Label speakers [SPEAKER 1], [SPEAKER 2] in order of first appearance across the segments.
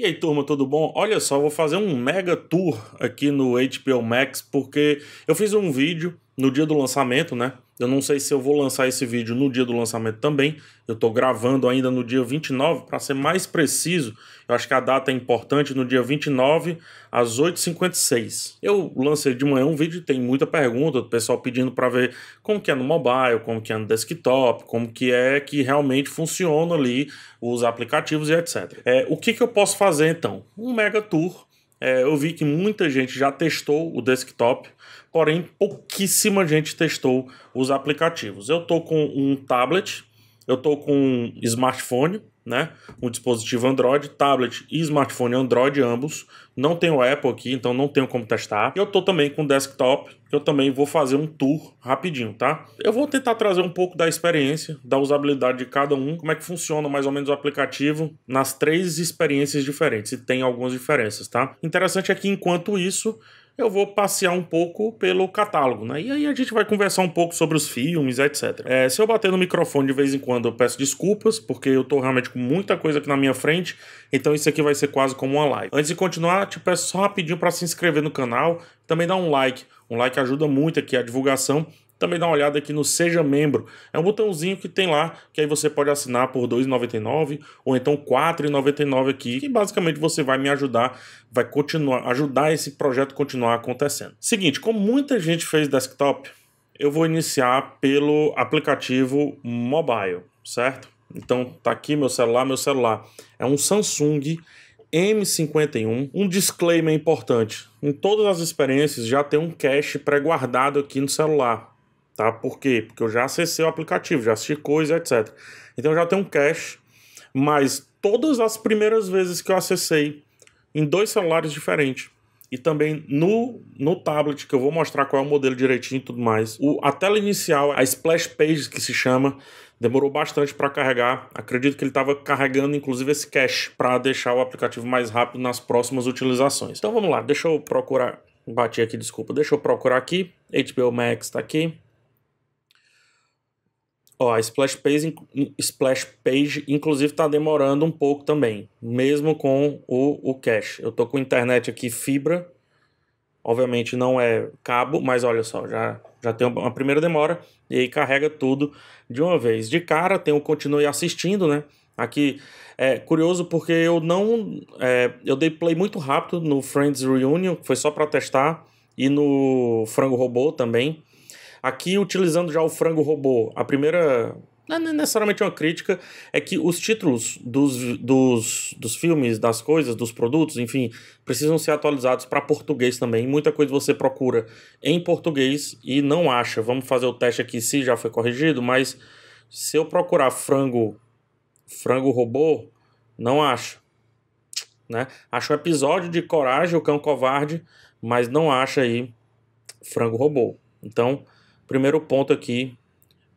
[SPEAKER 1] E aí, turma, tudo bom? Olha só, vou fazer um mega tour aqui no HBO Max, porque eu fiz um vídeo no dia do lançamento, né? Eu não sei se eu vou lançar esse vídeo no dia do lançamento também. Eu estou gravando ainda no dia 29, para ser mais preciso, eu acho que a data é importante, no dia 29, às 8h56. Eu lancei de manhã um vídeo, tem muita pergunta, do pessoal pedindo para ver como que é no mobile, como que é no desktop, como que é que realmente funciona ali os aplicativos e etc. É, o que, que eu posso fazer então? Um mega tour. É, eu vi que muita gente já testou o desktop, porém pouquíssima gente testou os aplicativos. Eu estou com um tablet, eu estou com um smartphone, né? Um dispositivo Android, tablet e smartphone Android, ambos. Não tenho Apple aqui, então não tenho como testar. E eu estou também com desktop, eu também vou fazer um tour rapidinho, tá? Eu vou tentar trazer um pouco da experiência, da usabilidade de cada um, como é que funciona mais ou menos o aplicativo nas três experiências diferentes, e tem algumas diferenças, tá? Interessante é que enquanto isso, eu vou passear um pouco pelo catálogo, né? E aí a gente vai conversar um pouco sobre os filmes, etc. É, se eu bater no microfone de vez em quando, eu peço desculpas, porque eu tô realmente com muita coisa aqui na minha frente, então isso aqui vai ser quase como uma live. Antes de continuar, te peço só rapidinho para se inscrever no canal, também dá um like. Um like ajuda muito aqui a divulgação também dá uma olhada aqui no Seja Membro. É um botãozinho que tem lá, que aí você pode assinar por R$ 2,99 ou então R$ 4,99 aqui, que basicamente você vai me ajudar, vai continuar, ajudar esse projeto continuar acontecendo. Seguinte, como muita gente fez desktop, eu vou iniciar pelo aplicativo mobile, certo? Então tá aqui meu celular, meu celular é um Samsung M51. Um disclaimer importante: em todas as experiências já tem um cache pré-guardado aqui no celular. Tá? Por quê? Porque eu já acessei o aplicativo, já assisti coisa, etc. Então eu já tenho um cache, mas todas as primeiras vezes que eu acessei em dois celulares diferentes e também no, no tablet, que eu vou mostrar qual é o modelo direitinho e tudo mais. O, a tela inicial, a splash page que se chama, demorou bastante para carregar. Acredito que ele estava carregando inclusive esse cache para deixar o aplicativo mais rápido nas próximas utilizações. Então vamos lá, deixa eu procurar. Bati aqui, desculpa. Deixa eu procurar aqui. HBO Max está aqui. Ó, a splash page, splash page inclusive está demorando um pouco também, mesmo com o, o cache. Eu tô com internet aqui fibra, obviamente não é cabo, mas olha só, já, já tem uma primeira demora e aí carrega tudo de uma vez. De cara, tem o continue assistindo, né? Aqui é curioso porque eu não. É, eu dei play muito rápido no Friends Reunion, que foi só para testar, e no Frango Robô também. Aqui, utilizando já o frango robô, a primeira não é necessariamente uma crítica, é que os títulos dos, dos, dos filmes, das coisas, dos produtos, enfim, precisam ser atualizados para português também. Muita coisa você procura em português e não acha. Vamos fazer o teste aqui se já foi corrigido, mas se eu procurar frango frango robô, não acho. Né? Acho um episódio de Coragem, o Cão Covarde, mas não acha aí frango robô. Então, primeiro ponto aqui,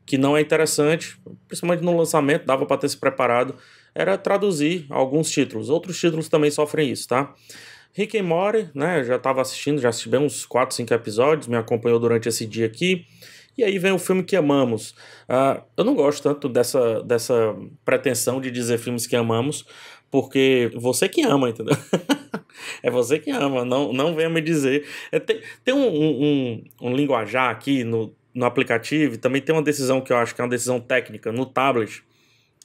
[SPEAKER 1] que não é interessante, principalmente no lançamento, dava para ter se preparado, era traduzir alguns títulos. Outros títulos também sofrem isso, tá? Rick and Morty, né, já estava assistindo, já assisti bem uns 4, 5 episódios, me acompanhou durante esse dia aqui. E aí vem o filme que amamos. Uh, eu não gosto tanto dessa, dessa pretensão de dizer filmes que amamos, porque você que ama, entendeu? é você que ama, não, não venha me dizer. É, tem tem um, um, um linguajar aqui no no aplicativo, também tem uma decisão que eu acho que é uma decisão técnica no tablet,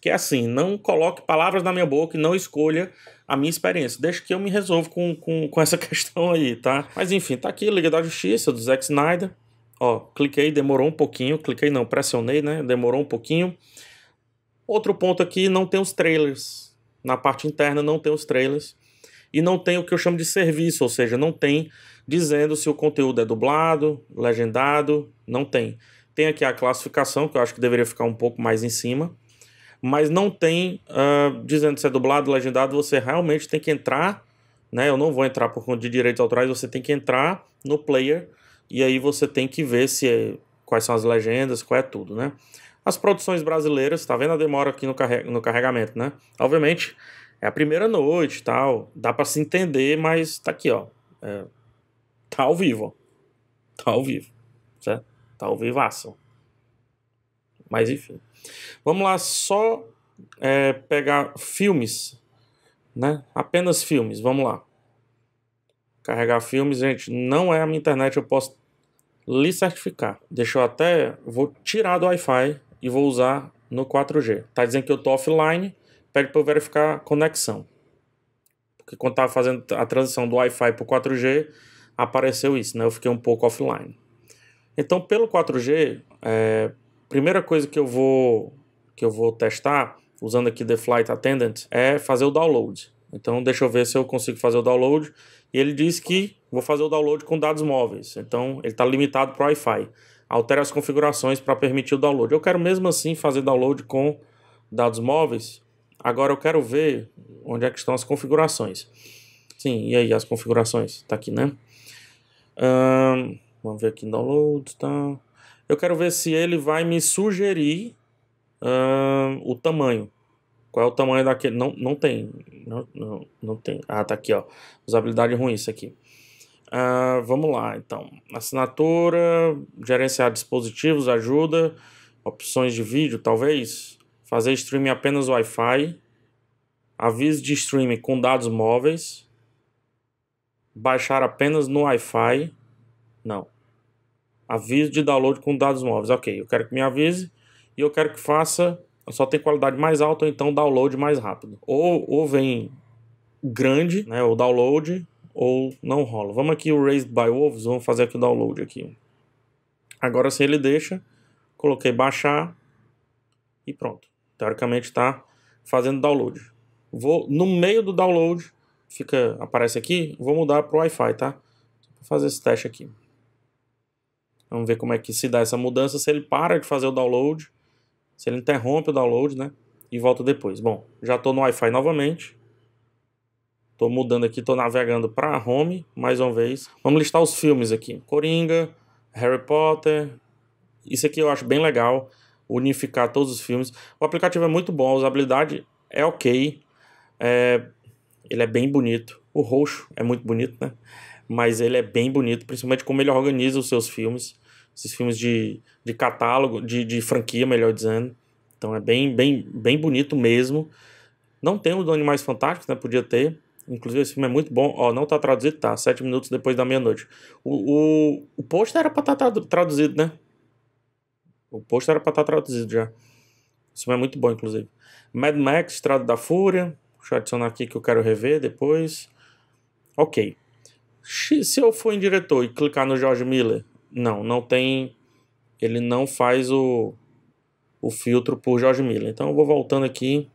[SPEAKER 1] que é assim: não coloque palavras na minha boca e não escolha a minha experiência. Deixa que eu me resolvo com, com, com essa questão aí, tá? Mas enfim, tá aqui Liga da Justiça do Zack Snyder. Ó, cliquei, demorou um pouquinho. Cliquei não, pressionei, né? Demorou um pouquinho. Outro ponto aqui: não tem os trailers. Na parte interna não tem os trailers e não tem o que eu chamo de serviço, ou seja, não tem dizendo se o conteúdo é dublado, legendado, não tem. Tem aqui a classificação, que eu acho que deveria ficar um pouco mais em cima, mas não tem uh, dizendo se é dublado, legendado, você realmente tem que entrar, né? Eu não vou entrar por conta de direitos autorais, você tem que entrar no player e aí você tem que ver se é, quais são as legendas, qual é tudo, né? As produções brasileiras, tá vendo a demora aqui no, carre no carregamento, né? Obviamente, é a primeira noite tal. Dá para se entender, mas tá aqui, ó. É, tá ao vivo, ó. Tá ao vivo. Certo? Tá ao vivaço. Mas enfim. Vamos lá, só é, pegar filmes, né? Apenas filmes, vamos lá. Carregar filmes, gente, não é a minha internet, eu posso lhe certificar. Deixa eu até. Vou tirar do Wi-Fi e vou usar no 4G. Tá dizendo que eu tô offline pede para verificar conexão. Porque quando estava fazendo a transição do Wi-Fi para o 4G, apareceu isso, né? Eu fiquei um pouco offline. Então, pelo 4G, é, primeira coisa que eu vou que eu vou testar usando aqui The Flight Attendant é fazer o download. Então, deixa eu ver se eu consigo fazer o download. E ele diz que vou fazer o download com dados móveis. Então, ele está limitado para Wi-Fi. Altera as configurações para permitir o download. Eu quero mesmo assim fazer download com dados móveis, Agora eu quero ver onde é que estão as configurações. Sim, e aí as configurações? Tá aqui, né? Um, vamos ver aqui download, tá? Eu quero ver se ele vai me sugerir um, o tamanho. Qual é o tamanho daquele? Não, não tem. Não, não, não tem. Ah, tá aqui, ó. Usabilidade ruim isso aqui. Uh, vamos lá, então. Assinatura, gerenciar dispositivos, ajuda, opções de vídeo, talvez fazer streaming apenas Wi-Fi, aviso de streaming com dados móveis, baixar apenas no Wi-Fi, não. Aviso de download com dados móveis, ok, eu quero que me avise e eu quero que faça, só tem qualidade mais alta ou então download mais rápido. Ou, ou vem grande, né, o download, ou não rola. Vamos aqui o Raised by Wolves, vamos fazer aqui o download aqui. Agora se ele deixa, coloquei baixar e pronto teoricamente está fazendo download. Vou no meio do download, fica aparece aqui, vou mudar para o Wi-Fi, tá? Vou fazer esse teste aqui. Vamos ver como é que se dá essa mudança, se ele para de fazer o download, se ele interrompe o download, né? E volta depois. Bom, já estou no Wi-Fi novamente. Estou mudando aqui, estou navegando para Home, mais uma vez. Vamos listar os filmes aqui. Coringa, Harry Potter. Isso aqui eu acho bem legal unificar todos os filmes. O aplicativo é muito bom, a usabilidade é ok, é, ele é bem bonito. O roxo é muito bonito, né? Mas ele é bem bonito, principalmente como ele organiza os seus filmes, esses filmes de, de catálogo, de, de franquia, melhor dizendo. Então é bem, bem, bem bonito mesmo. Não tem o do Animais Fantásticos, né? Podia ter. Inclusive, esse filme é muito bom. Ó, não tá traduzido, tá. Sete minutos depois da meia-noite. O, o, o post era pra estar tá traduzido, né? O post era para estar tá traduzido já. Isso é muito bom, inclusive. Mad Max, Estrada da Fúria. Deixa eu adicionar aqui que eu quero rever depois. Ok. Se eu for em diretor e clicar no George Miller, não, não tem. Ele não faz o, o filtro por George Miller. Então eu vou voltando aqui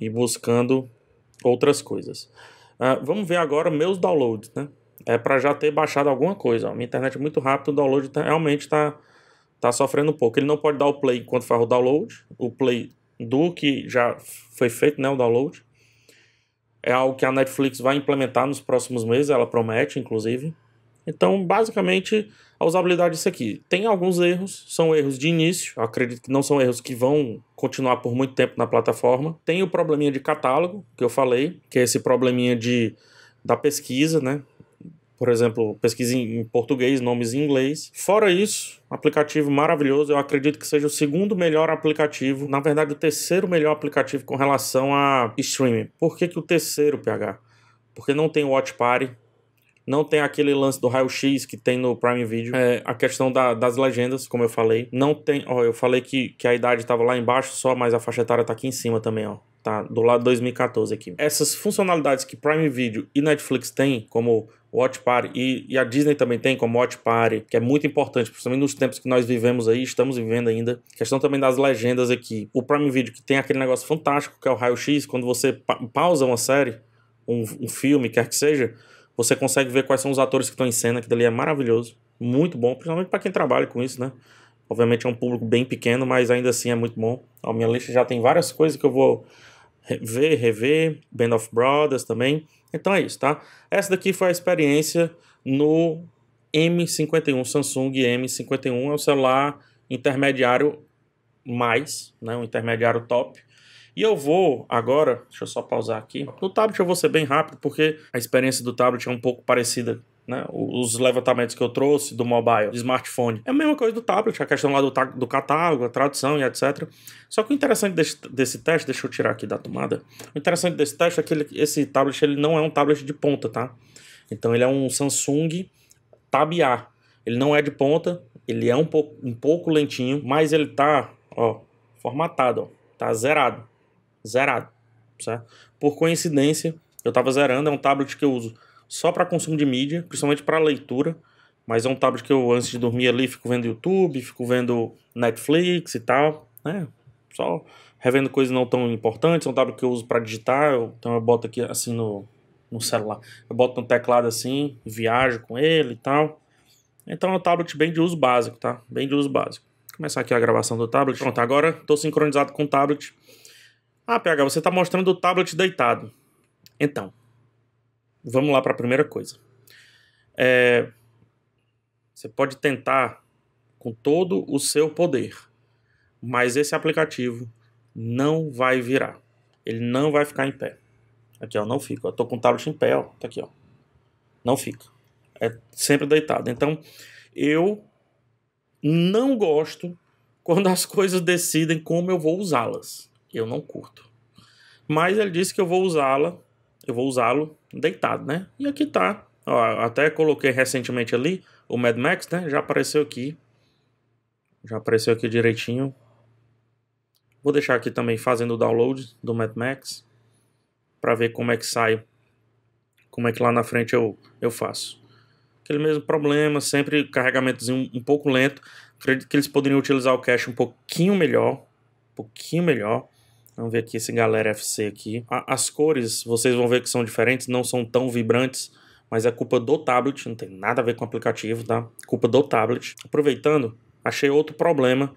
[SPEAKER 1] e buscando outras coisas. Uh, vamos ver agora meus downloads, né? É para já ter baixado alguma coisa. Ó. Minha internet é muito rápida, o download tá, realmente está tá sofrendo um pouco. Ele não pode dar o play quando faz o download, o play do que já foi feito, né, o download. É algo que a Netflix vai implementar nos próximos meses, ela promete, inclusive. Então, basicamente, a usabilidade isso aqui. Tem alguns erros, são erros de início, Eu acredito que não são erros que vão continuar por muito tempo na plataforma. Tem o probleminha de catálogo, que eu falei, que é esse probleminha de da pesquisa, né? Por exemplo, pesquisa em português, nomes em inglês. Fora isso, aplicativo maravilhoso. Eu acredito que seja o segundo melhor aplicativo. Na verdade, o terceiro melhor aplicativo com relação a streaming. Por que, que o terceiro, PH? Porque não tem Watch Party, não tem aquele lance do raio-x que tem no Prime Video. É, a questão da, das legendas, como eu falei. Não tem. Ó, eu falei que, que a idade estava lá embaixo só, mas a faixa etária tá aqui em cima também, ó. Tá do lado 2014 aqui. Essas funcionalidades que Prime Video e Netflix têm, como Watch Party, e, e, a Disney também tem como Watch Party, que é muito importante, principalmente nos tempos que nós vivemos aí, estamos vivendo ainda. questão também das legendas aqui. O Prime Video, que tem aquele negócio fantástico que é o raio-x, quando você pa pausa uma série, um, um, filme, quer que seja, você consegue ver quais são os atores que estão em cena, que dali é maravilhoso, muito bom, principalmente para quem trabalha com isso, né? Obviamente é um público bem pequeno, mas ainda assim é muito bom. A minha lista já tem várias coisas que eu vou ver, rever, Band of Brothers também. Então é isso, tá? Essa daqui foi a experiência no M51, Samsung M51 é o celular intermediário mais, né, um intermediário top. E eu vou agora, deixa eu só pausar aqui. No tablet eu vou ser bem rápido, porque a experiência do tablet é um pouco parecida né? Os levantamentos que eu trouxe do mobile, do smartphone. É a mesma coisa do tablet, a questão lá do, do catálogo, a tradução e etc. Só que o interessante desse, desse teste, deixa eu tirar aqui da tomada. O interessante desse teste é que ele, esse tablet ele não é um tablet de ponta, tá? Então ele é um Samsung Tab A. Ele não é de ponta, ele é um pouco, um pouco lentinho, mas ele tá, ó, formatado, ó. Tá zerado. Zerado, certo? Por coincidência, eu tava zerando, é um tablet que eu uso só para consumo de mídia, principalmente para leitura. Mas é um tablet que eu, antes de dormir ali, fico vendo YouTube, fico vendo Netflix e tal, né? Só revendo coisas não tão importantes. É um tablet que eu uso para digitar, eu, então eu boto aqui assim no, no celular. Eu boto no teclado assim, viajo com ele e tal. Então é um tablet bem de uso básico, tá? Bem de uso básico. Vou começar aqui a gravação do tablet. Pronto, agora estou sincronizado com o tablet. Ah, PH, você está mostrando o tablet deitado. Então, vamos lá para a primeira coisa. É, você pode tentar com todo o seu poder, mas esse aplicativo não vai virar. Ele não vai ficar em pé. Aqui, ó, não fica. Eu tô com o tablet em pé, ó. Tá aqui, ó. Não fica. É sempre deitado. Então, eu não gosto quando as coisas decidem como eu vou usá-las. Eu não curto. Mas ele disse que eu vou usá-la eu vou usá-lo deitado, né? E aqui tá, ó, até coloquei recentemente ali o Mad Max, né? Já apareceu aqui, já apareceu aqui direitinho. Vou deixar aqui também fazendo o download do Mad Max para ver como é que sai, como é que lá na frente eu, eu faço. Aquele mesmo problema, sempre carregamentozinho um pouco lento. Acredito que eles poderiam utilizar o cache um pouquinho melhor, um pouquinho melhor Vamos ver aqui esse Galera FC aqui. A, as cores, vocês vão ver que são diferentes, não são tão vibrantes, mas é culpa do tablet, não tem nada a ver com o aplicativo, tá? Culpa do tablet. Aproveitando, achei outro problema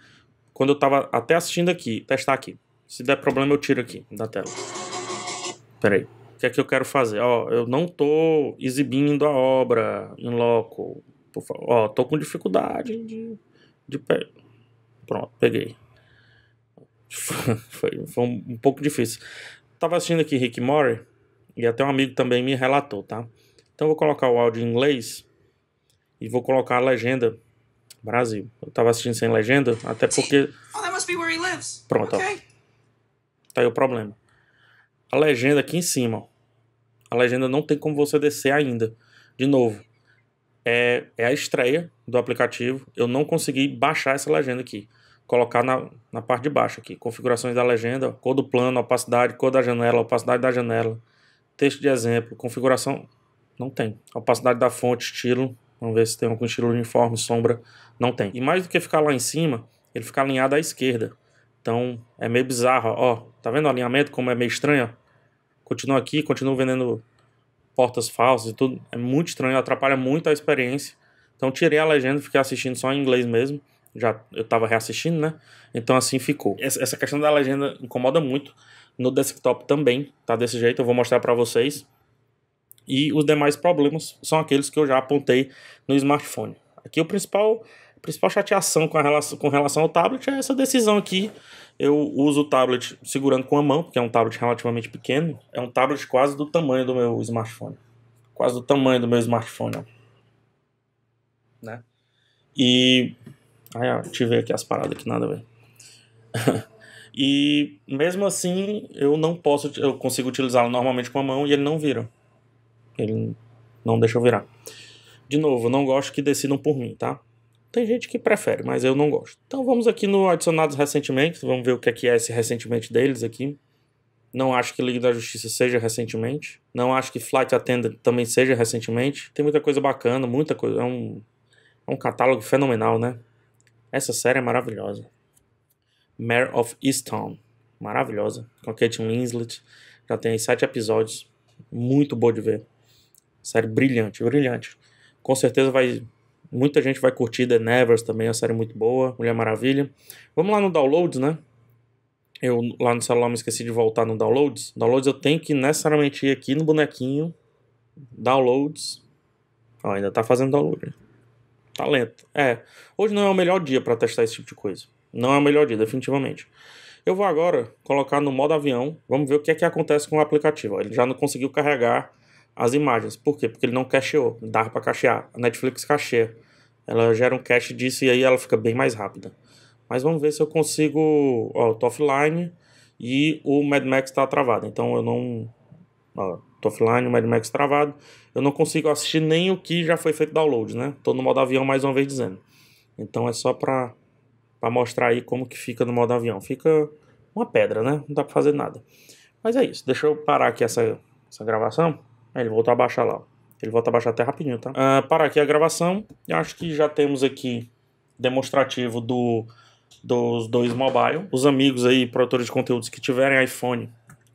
[SPEAKER 1] quando eu tava até assistindo aqui, testar aqui. Se der problema, eu tiro aqui da tela. Pera aí. O que é que eu quero fazer? Ó, eu não tô exibindo a obra em loco. Ó, tô com dificuldade de... de pe... Pronto, peguei. foi, foi um, pouco difícil. Tava assistindo aqui Rick Mori e até um amigo também me relatou, tá? Então eu vou colocar o áudio em inglês e vou colocar a legenda Brasil. Eu tava assistindo sem legenda, até porque oh, Pronto. Okay. Ó. Tá aí o problema. A legenda aqui em cima, ó. A legenda não tem como você descer ainda. De novo, é, é a estreia do aplicativo. Eu não consegui baixar essa legenda aqui colocar na, na parte de baixo aqui. Configurações da legenda, cor do plano, opacidade, cor da janela, opacidade da janela, texto de exemplo, configuração... Não tem. Opacidade da fonte, estilo. Vamos ver se tem um com estilo uniforme, sombra. Não tem. E mais do que ficar lá em cima, ele fica alinhado à esquerda. Então, é meio bizarro. Ó, tá vendo o alinhamento como é meio estranho? Continua aqui, continua vendendo portas falsas e tudo. É muito estranho, atrapalha muito a experiência. Então, tirei a legenda, fiquei assistindo só em inglês mesmo já eu tava reassistindo, né? Então assim ficou. Essa, essa questão da legenda incomoda muito no desktop também, tá desse jeito, eu vou mostrar para vocês. E os demais problemas são aqueles que eu já apontei no smartphone. Aqui o principal principal chateação com, relação, com relação ao tablet é essa decisão aqui. Eu uso o tablet segurando com a mão, porque é um tablet relativamente pequeno. É um tablet quase do tamanho do meu smartphone. Quase do tamanho do meu smartphone. Né? E Ai, ah, é, ativei aqui as paradas que nada, ver. e mesmo assim, eu não posso. Eu consigo utilizá-lo normalmente com a mão e ele não vira. Ele não deixa eu virar. De novo, não gosto que decidam por mim, tá? Tem gente que prefere, mas eu não gosto. Então vamos aqui no adicionados recentemente, vamos ver o que é, que é esse recentemente deles aqui. Não acho que Liga da Justiça seja recentemente. Não acho que Flight Attendant também seja recentemente. Tem muita coisa bacana, muita coisa. É um, é um catálogo fenomenal, né? Essa série é maravilhosa. Mare of Easttown. Maravilhosa. Com a Kate Winslet. Já tem sete episódios. Muito boa de ver. Série brilhante, brilhante. Com certeza vai. Muita gente vai curtir The Nevers também, é uma série muito boa. Mulher Maravilha. Vamos lá no Downloads, né? Eu lá no celular me esqueci de voltar no Downloads. Downloads eu tenho que necessariamente ir aqui no bonequinho. Downloads. Ó, ainda tá fazendo download lento. É. Hoje não é o melhor dia para testar esse tipo de coisa. Não é o melhor dia, definitivamente. Eu vou agora colocar no modo avião. Vamos ver o que é que acontece com o aplicativo. Ele já não conseguiu carregar as imagens. Por quê? Porque ele não cacheou. Dá para cachear. A Netflix cacheia. Ela gera um cache disso e aí ela fica bem mais rápida. Mas vamos ver se eu consigo. Ó, eu tô offline e o Mad Max está travado. Então eu não. Ó, tô offline, o Mad Max travado, eu não consigo assistir nem o que já foi feito download, né? Tô no modo avião mais uma vez dizendo. Então é só pra, pra mostrar aí como que fica no modo avião. Fica uma pedra, né? Não dá pra fazer nada. Mas é isso, deixa eu parar aqui essa, essa gravação. Aí ele voltou a baixar lá, Ele volta a baixar até rapidinho, tá? Uh, parar aqui a gravação. Eu acho que já temos aqui demonstrativo do, dos dois mobile. Os amigos aí, produtores de conteúdos que tiverem iPhone,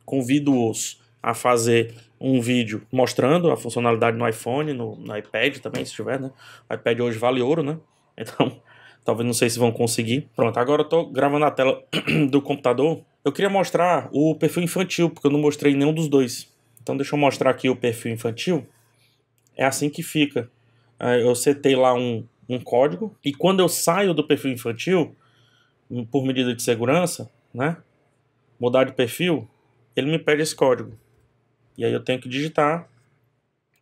[SPEAKER 1] convido-os a fazer um vídeo mostrando a funcionalidade no iPhone, no, no, iPad também, se tiver, né? O iPad hoje vale ouro, né? Então, talvez não sei se vão conseguir. Pronto, agora eu tô gravando a tela do computador. Eu queria mostrar o perfil infantil, porque eu não mostrei nenhum dos dois. Então deixa eu mostrar aqui o perfil infantil. É assim que fica. Eu setei lá um, um código e quando eu saio do perfil infantil, por medida de segurança, né? Mudar de perfil, ele me pede esse código. E aí eu tenho que digitar,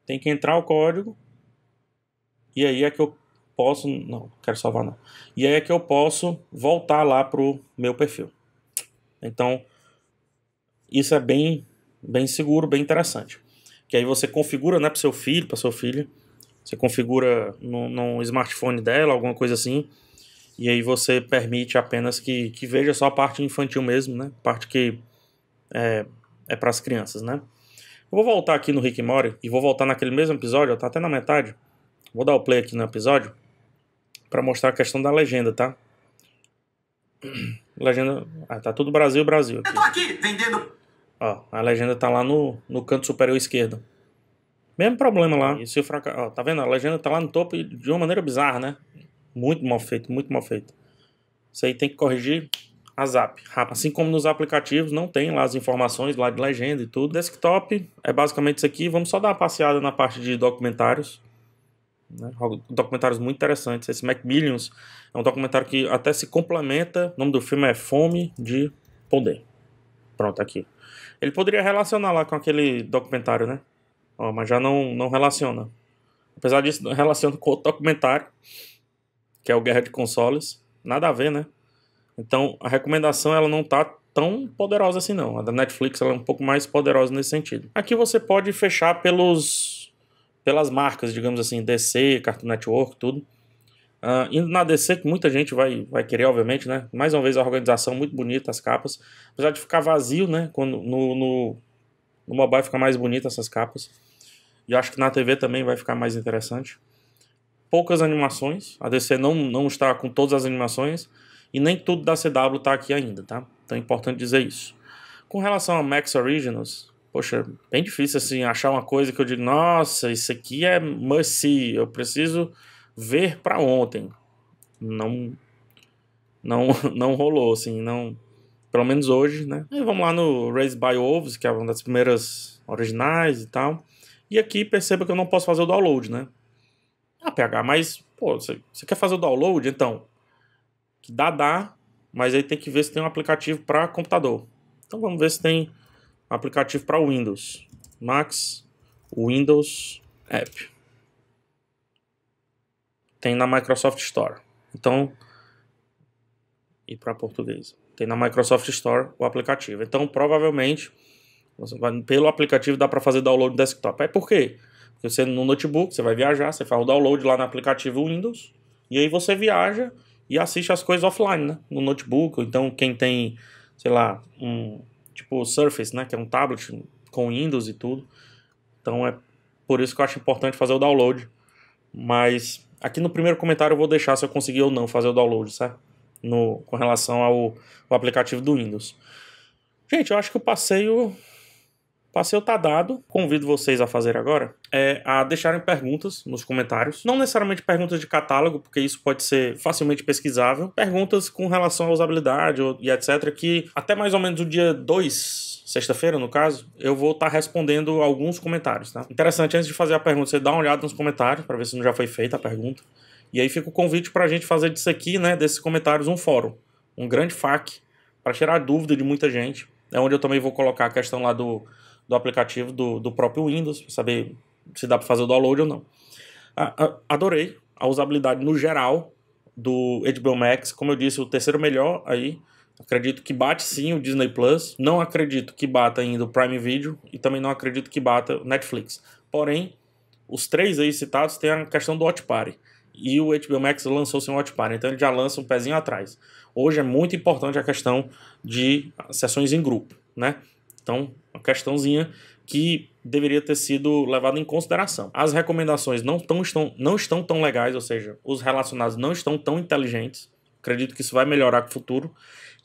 [SPEAKER 1] tem que entrar o código, e aí é que eu posso. Não, quero salvar não. E aí é que eu posso voltar lá pro meu perfil. Então, isso é bem, bem seguro, bem interessante. Que aí você configura né, para seu filho, para sua filha. Você configura no, no smartphone dela, alguma coisa assim. E aí você permite apenas que, que veja só a parte infantil mesmo, né? Parte que é, é para as crianças, né? vou voltar aqui no Rick Mori e vou voltar naquele mesmo episódio, tá até na metade. Vou dar o play aqui no episódio para mostrar a questão da legenda, tá? Legenda. Ah, tá tudo Brasil, Brasil. Aqui. Eu tô aqui vendendo. Ó, a legenda tá lá no, no canto superior esquerdo. Mesmo problema lá. E se o fraca... Ó, tá vendo? A legenda tá lá no topo de uma maneira bizarra, né? Muito mal feito, muito mal feito. Isso aí tem que corrigir a Zap. Assim como nos aplicativos, não tem lá as informações lá de legenda e tudo. Desktop é basicamente isso aqui. Vamos só dar uma passeada na parte de documentários. Né? Documentários muito interessantes. Esse Macmillions é um documentário que até se complementa. O nome do filme é Fome de Poder. Pronto, aqui. Ele poderia relacionar lá com aquele documentário, né? Ó, mas já não, não relaciona. Apesar disso, relaciona com outro documentário, que é o Guerra de Consoles. Nada a ver, né? Então, a recomendação ela não está tão poderosa assim não. A da Netflix ela é um pouco mais poderosa nesse sentido. Aqui você pode fechar pelos pelas marcas, digamos assim, DC, Cartoon Network, tudo. Uh, ah, indo na DC, que muita gente vai, vai querer, obviamente, né? Mais uma vez, a organização muito bonita, as capas. Apesar de ficar vazio, né? Quando, no, no, no mobile fica mais bonita essas capas. E acho que na TV também vai ficar mais interessante. Poucas animações. A DC não, não está com todas as animações e nem tudo da CW tá aqui ainda, tá? Então é importante dizer isso. Com relação a Max Originals, poxa, bem difícil assim achar uma coisa que eu digo, nossa, isso aqui é mercy, eu preciso ver para ontem. Não não não rolou assim, não pelo menos hoje, né? E vamos lá no Raised by Wolves, que é uma das primeiras originais e tal. E aqui perceba que eu não posso fazer o download, né? Ah, PH, mas pô, você quer fazer o download? Então, que dá, dá, mas aí tem que ver se tem um aplicativo para computador. Então vamos ver se tem aplicativo para Windows. Max Windows App. Tem na Microsoft Store. Então, e para português. Tem na Microsoft Store o aplicativo. Então, provavelmente, vai, pelo aplicativo dá para fazer download desktop. Aí é por quê? Porque você no notebook, você vai viajar, você faz o download lá no aplicativo Windows, e aí você viaja e assiste as coisas offline, né? No notebook, ou então quem tem, sei lá, um tipo Surface, né? Que é um tablet com Windows e tudo. Então é por isso que eu acho importante fazer o download. Mas aqui no primeiro comentário eu vou deixar se eu consegui ou não fazer o download, certo? No, com relação ao, ao aplicativo do Windows. Gente, eu acho que o passeio Passeio tá dado. Convido vocês a fazer agora é a deixarem perguntas nos comentários. Não necessariamente perguntas de catálogo, porque isso pode ser facilmente pesquisável. Perguntas com relação à usabilidade e etc. que até mais ou menos o dia 2 sexta-feira, no caso, eu vou estar tá respondendo alguns comentários, tá? Interessante, antes de fazer a pergunta, você dá uma olhada nos comentários para ver se não já foi feita a pergunta. E aí fica o convite para a gente fazer disso aqui, né, desses comentários, um fórum, um grande FAQ, para tirar dúvida de muita gente. É onde eu também vou colocar a questão lá do do aplicativo do, do próprio Windows, para saber se dá para fazer o download ou não. A, a, adorei a usabilidade no geral do HBO Max, como eu disse, o terceiro melhor aí. Acredito que bate sim o Disney Plus, não acredito que bata ainda o Prime Video e também não acredito que bata o Netflix. Porém, os três aí citados têm a questão do Watch Party. E o HBO Max lançou sem Watch Party, então ele já lança um pezinho atrás. Hoje é muito importante a questão de sessões em grupo, né? Então, uma questãozinha que deveria ter sido levada em consideração. As recomendações não, tão, estão, não estão tão legais, ou seja, os relacionados não estão tão inteligentes. Acredito que isso vai melhorar com o futuro.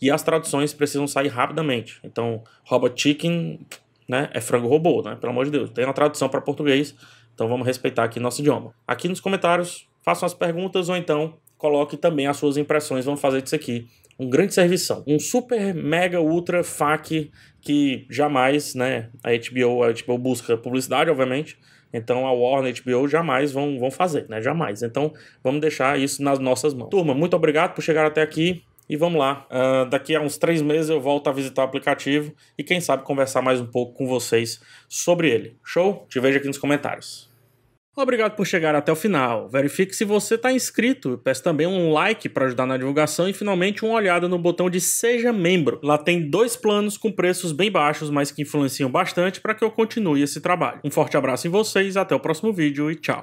[SPEAKER 1] E as traduções precisam sair rapidamente. Então, Robot Chicken né, é frango robô, né? Pelo amor de Deus. Tem uma tradução para português, então vamos respeitar aqui nosso idioma. Aqui nos comentários, façam as perguntas ou então coloque também as suas impressões. Vamos fazer disso aqui um grande serviço, um super mega ultra fac que jamais, né, a HBO, a HBO busca publicidade, obviamente. Então a Warner e a HBO jamais vão, vão fazer, né? Jamais. Então vamos deixar isso nas nossas mãos. Turma, muito obrigado por chegar até aqui e vamos lá. Uh, daqui a uns três meses eu volto a visitar o aplicativo e quem sabe conversar mais um pouco com vocês sobre ele. Show? Te vejo aqui nos comentários. Obrigado por chegar até o final. Verifique se você está inscrito. Peço também um like para ajudar na divulgação e finalmente uma olhada no botão de Seja Membro. Lá tem dois planos com preços bem baixos, mas que influenciam bastante para que eu continue esse trabalho. Um forte abraço em vocês, até o próximo vídeo e tchau.